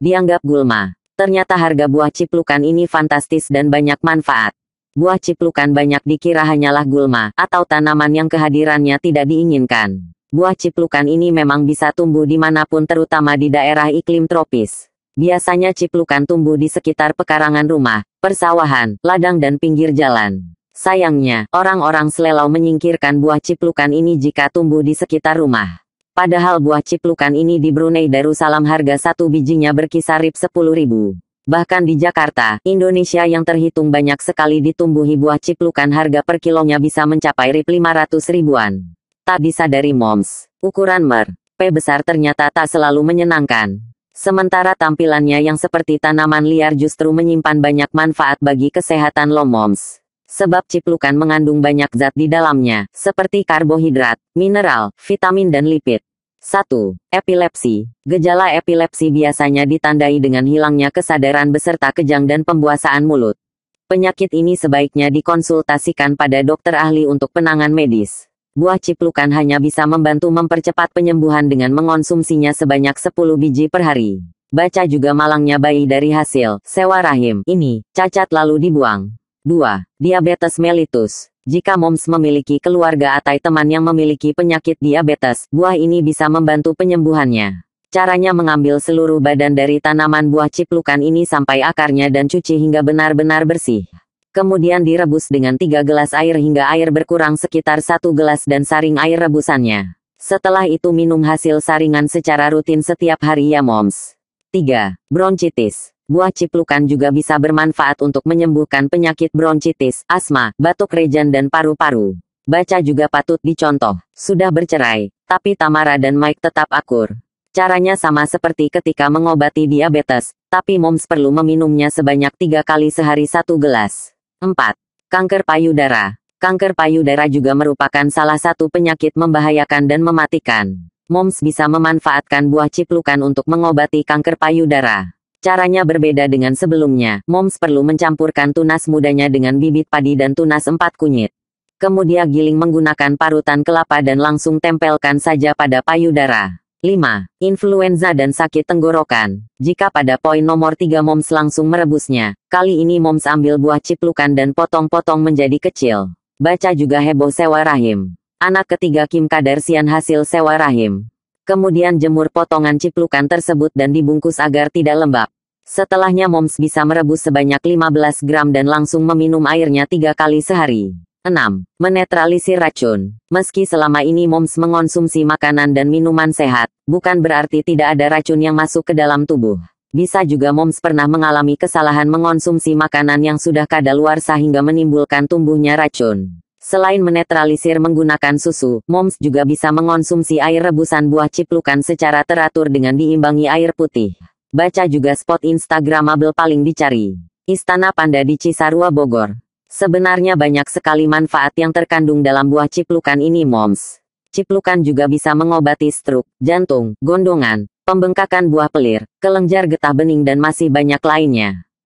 dianggap gulma. Ternyata harga buah ciplukan ini fantastis dan banyak manfaat. Buah ciplukan banyak dikira hanyalah gulma, atau tanaman yang kehadirannya tidak diinginkan. Buah ciplukan ini memang bisa tumbuh di manapun, terutama di daerah iklim tropis. Biasanya ciplukan tumbuh di sekitar pekarangan rumah, persawahan, ladang dan pinggir jalan. Sayangnya, orang-orang selalu menyingkirkan buah ciplukan ini jika tumbuh di sekitar rumah. Padahal buah ciplukan ini di Brunei Darussalam harga satu bijinya berkisar rp ribu. Bahkan di Jakarta, Indonesia yang terhitung banyak sekali ditumbuhi buah ciplukan harga per kilonya bisa mencapai rp 500 ribuan. Tak dari moms, ukuran mer, P besar ternyata tak selalu menyenangkan. Sementara tampilannya yang seperti tanaman liar justru menyimpan banyak manfaat bagi kesehatan lo moms. Sebab ciplukan mengandung banyak zat di dalamnya, seperti karbohidrat, mineral, vitamin dan lipid. 1. Epilepsi. Gejala epilepsi biasanya ditandai dengan hilangnya kesadaran beserta kejang dan pembuasaan mulut. Penyakit ini sebaiknya dikonsultasikan pada dokter ahli untuk penangan medis. Buah ciplukan hanya bisa membantu mempercepat penyembuhan dengan mengonsumsinya sebanyak 10 biji per hari. Baca juga malangnya bayi dari hasil sewa rahim ini, cacat lalu dibuang. 2. Diabetes mellitus. Jika moms memiliki keluarga atau teman yang memiliki penyakit diabetes, buah ini bisa membantu penyembuhannya. Caranya mengambil seluruh badan dari tanaman buah ciplukan ini sampai akarnya dan cuci hingga benar-benar bersih. Kemudian direbus dengan 3 gelas air hingga air berkurang sekitar 1 gelas dan saring air rebusannya. Setelah itu minum hasil saringan secara rutin setiap hari ya moms. 3. Bronchitis Buah ciplukan juga bisa bermanfaat untuk menyembuhkan penyakit bronkitis, asma, batuk rejan dan paru-paru. Baca juga patut dicontoh. Sudah bercerai, tapi Tamara dan Mike tetap akur. Caranya sama seperti ketika mengobati diabetes, tapi moms perlu meminumnya sebanyak tiga kali sehari satu gelas. 4. Kanker payudara. Kanker payudara juga merupakan salah satu penyakit membahayakan dan mematikan. Moms bisa memanfaatkan buah ciplukan untuk mengobati kanker payudara. Caranya berbeda dengan sebelumnya. Moms perlu mencampurkan tunas mudanya dengan bibit padi dan tunas empat kunyit. Kemudian giling menggunakan parutan kelapa dan langsung tempelkan saja pada payudara. 5. Influenza dan sakit tenggorokan. Jika pada poin nomor 3 moms langsung merebusnya, kali ini moms ambil buah ciplukan dan potong-potong menjadi kecil. Baca juga heboh sewa rahim. Anak ketiga Kim Kardashian hasil sewa rahim. Kemudian jemur potongan ciplukan tersebut dan dibungkus agar tidak lembab. Setelahnya moms bisa merebus sebanyak 15 gram dan langsung meminum airnya tiga kali sehari. 6. Menetralisir racun. Meski selama ini moms mengonsumsi makanan dan minuman sehat, bukan berarti tidak ada racun yang masuk ke dalam tubuh. Bisa juga moms pernah mengalami kesalahan mengonsumsi makanan yang sudah kadaluarsa hingga menimbulkan tumbuhnya racun. Selain menetralisir menggunakan susu, moms juga bisa mengonsumsi air rebusan buah ciplukan secara teratur dengan diimbangi air putih. Baca juga spot Instagramable paling dicari. Istana Panda di Cisarua Bogor. Sebenarnya banyak sekali manfaat yang terkandung dalam buah ciplukan ini moms. Ciplukan juga bisa mengobati stroke, jantung, gondongan, pembengkakan buah pelir, kelenjar getah bening dan masih banyak lainnya.